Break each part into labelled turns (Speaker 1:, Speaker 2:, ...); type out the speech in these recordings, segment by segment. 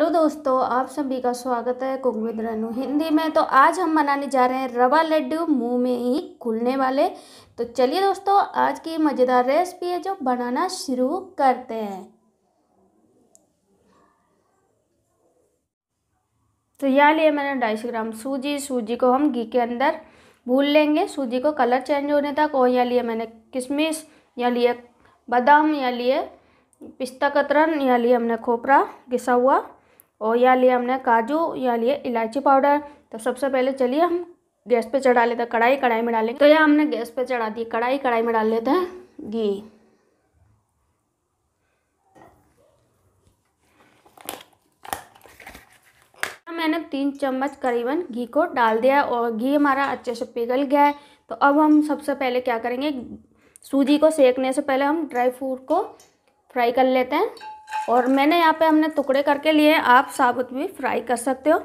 Speaker 1: hello दोस्तों आप सभी का स्वागत है कुक विद रनु हिंदी में तो आज हम बनाने जा रहे हैं रवा लड्डू मुंह में ही खुलने वाले तो चलिए दोस्तों आज की मज़ेदार रेसिपी है जो बनाना शुरू करते हैं तो यहाँ लिए मैंने ढाई सौ ग्राम सूजी सूजी को हम घी के अंदर भून लेंगे सूजी को कलर चेंज होने तक और यहाँ लिए मैंने किशमिश या लिए बादाम या लिए पिस्ता कतरन या लिए हमने खोपरा घिसा हुआ और यहाँ लिया हमने काजू यहाँ लिए इलायची पाउडर तो सबसे पहले चलिए हम गैस पे चढ़ा लेते हैं कढ़ाई कढ़ाई में डालेंगे तो यह हमने गैस पे चढ़ा दी कढ़ाई कढ़ाई में डाल लेते हैं घी मैंने तीन चम्मच करीबन घी को डाल दिया और घी हमारा अच्छे से पिघल गया है तो अब हम सबसे पहले क्या करेंगे सूजी को सेकने से पहले हम ड्राई फ्रूट को फ्राई कर लेते हैं और मैंने यहाँ पे हमने टुकड़े करके लिए आप साबुत भी फ्राई कर सकते हो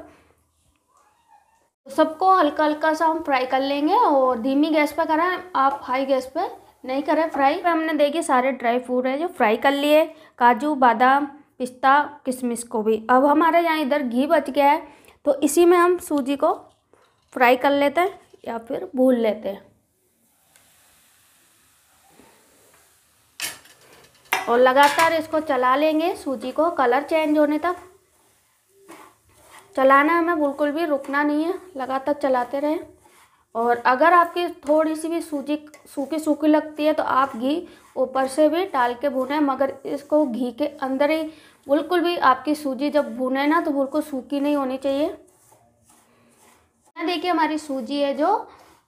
Speaker 1: सबको हल्का हल्का सा हम फ्राई कर लेंगे और धीमी गैस पर करें आप हाई गैस पर नहीं करें फ्राई पर हमने देखिए सारे ड्राई फ्रूट हैं जो फ्राई कर लिए काजू बादाम पिस्ता किशमिश को भी अब हमारे यहाँ इधर घी बच गया है तो इसी में हम सूजी को फ्राई कर लेते हैं या फिर भून लेते हैं और लगातार इसको चला लेंगे सूजी को कलर चेंज होने तक चलाना हमें बिल्कुल भी रुकना नहीं है लगातार चलाते रहें और अगर आपकी थोड़ी सी भी सूजी सूखी सूखी लगती है तो आप घी ऊपर से भी डाल के भूनें मगर इसको घी के अंदर ही बिल्कुल भी आपकी सूजी जब भुने ना तो बिल्कुल सूखी नहीं होनी चाहिए देखिए हमारी सूजी है जो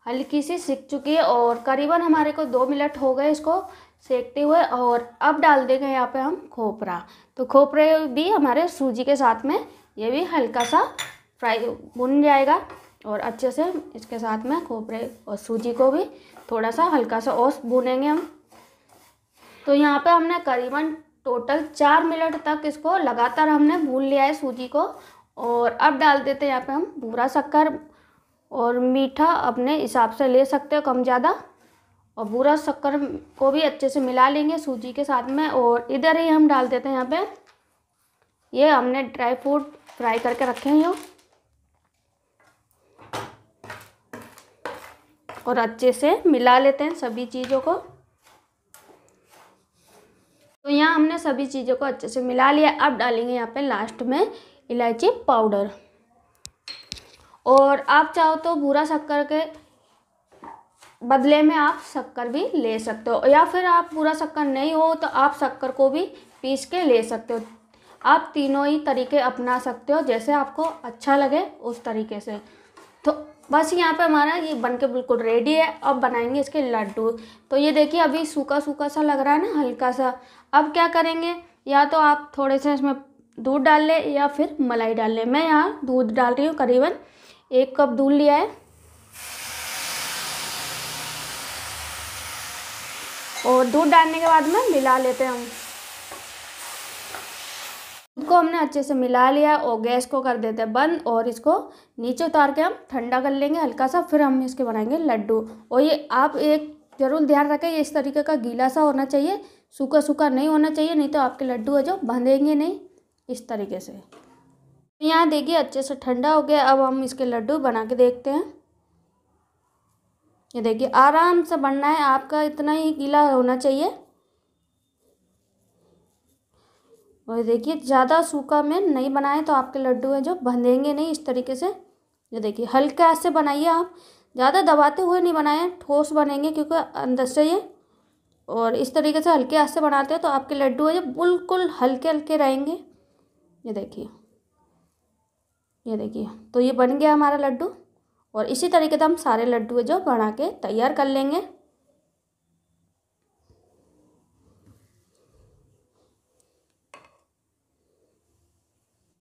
Speaker 1: हल्की सी सिक चुकी है और करीबन हमारे को दो मिनट हो गए इसको सेकते हुए और अब डाल देंगे यहाँ पे हम खोपरा तो खोपरे भी हमारे सूजी के साथ में ये भी हल्का सा फ्राई भुन जाएगा और अच्छे से इसके साथ में खोपरे और सूजी को भी थोड़ा सा हल्का सा और भुनेंगे हम तो यहाँ पे हमने करीबन टोटल चार मिनट तक इसको लगातार हमने भून लिया है सूजी को और अब डाल देते हैं यहाँ पे हम भूरा शक्कर और मीठा अपने हिसाब से ले सकते हो कम ज़्यादा और भूरा शक्कर को भी अच्छे से मिला लेंगे सूजी के साथ में और इधर ही हम डाल देते हैं यहाँ पे ये हमने ड्राई फ्रूट फ्राई करके रखे हैं और अच्छे से मिला लेते हैं सभी चीज़ों को तो यहाँ हमने सभी चीज़ों को अच्छे से मिला लिया अब डालेंगे यहाँ पे लास्ट में इलायची पाउडर और आप चाहो तो भूरा शक्कर के बदले में आप शक्कर भी ले सकते हो या फिर आप पूरा शक्कर नहीं हो तो आप शक्कर को भी पीस के ले सकते हो आप तीनों ही तरीके अपना सकते हो जैसे आपको अच्छा लगे उस तरीके से तो बस यहाँ पे हमारा ये बन के बिल्कुल रेडी है अब बनाएंगे इसके लड्डू तो ये देखिए अभी सूखा सूखा सा लग रहा है ना हल्का सा अब क्या करेंगे या तो आप थोड़े से इसमें दूध डाल लें या फिर मलाई डाल लें मैं यहाँ दूध डाल रही हूँ करीबन एक कप दूध लिया है और दूध डालने के बाद में मिला लेते हैं हम दूध को हमने अच्छे से मिला लिया और गैस को कर देते हैं बंद और इसको नीचे उतार के हम ठंडा कर लेंगे हल्का सा फिर हम इसके बनाएंगे लड्डू और ये आप एक ज़रूर ध्यान रखें ये इस तरीके का गीला सा होना चाहिए सूखा सूखा नहीं होना चाहिए नहीं तो आपके लड्डू है जो बंधेंगे नहीं इस तरीके से तो यहाँ देखिए अच्छे से ठंडा हो गया अब हम इसके लड्डू बना के देखते हैं ये देखिए आराम से बनना है आपका इतना ही गीला होना चाहिए और देखिए ज़्यादा सूखा में नहीं बनाएं तो आपके लड्डू हैं जो बंधेंगे नहीं इस तरीके से ये देखिए हल्के हाथ से बनाइए आप ज़्यादा दबाते हुए नहीं बनाएं ठोस बनेंगे क्योंकि अंदर से ये और इस तरीके से हल्के हाथ से बनाते हैं तो आपके लड्डू है जो बिल्कुल हल्के हल्के रहेंगे ये देखिए ये देखिए तो ये बन गया हमारा लड्डू और इसी तरीके से हम सारे लड्डू जो बना के तैयार कर लेंगे